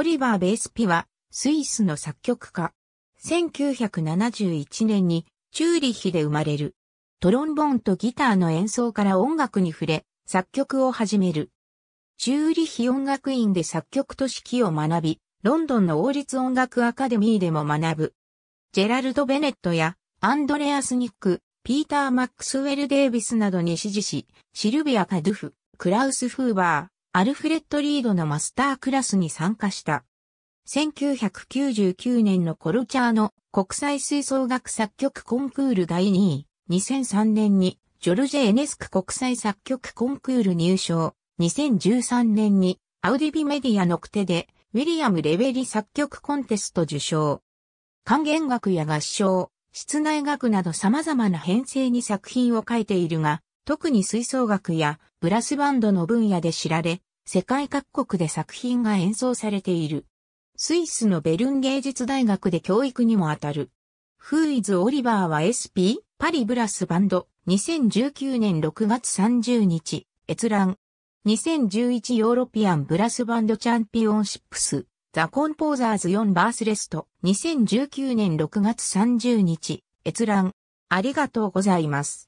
オリバー・ベースピは、スイスの作曲家。1971年に、チューリッヒで生まれる。トロンボンとギターの演奏から音楽に触れ、作曲を始める。チューリッヒ音楽院で作曲と指揮を学び、ロンドンの王立音楽アカデミーでも学ぶ。ジェラルド・ベネットや、アンドレアス・ニック、ピーター・マックスウェル・デイビスなどに支持し、シルビア・カドゥフ、クラウス・フーバー、アルフレッド・リードのマスタークラスに参加した。1999年のコルチャーの国際吹奏楽作曲コンクール第2位、2003年にジョルジェ・エネスク国際作曲コンクール入賞、2013年にアウディビメディアのクテでウィリアム・レベリ作曲コンテスト受賞。管弦楽や合唱、室内楽など様々な編成に作品を書いているが、特に吹奏楽やブラスバンドの分野で知られ、世界各国で作品が演奏されている。スイスのベルン芸術大学で教育にもあたる。フーイズ・オリバーは SP、パリブラスバンド、2019年6月30日、閲覧。2011ヨーロピアンブラスバンドチャンピオンシップス、ザ・コンポーザーズ4バースレスト、2019年6月30日、閲覧。ありがとうございます。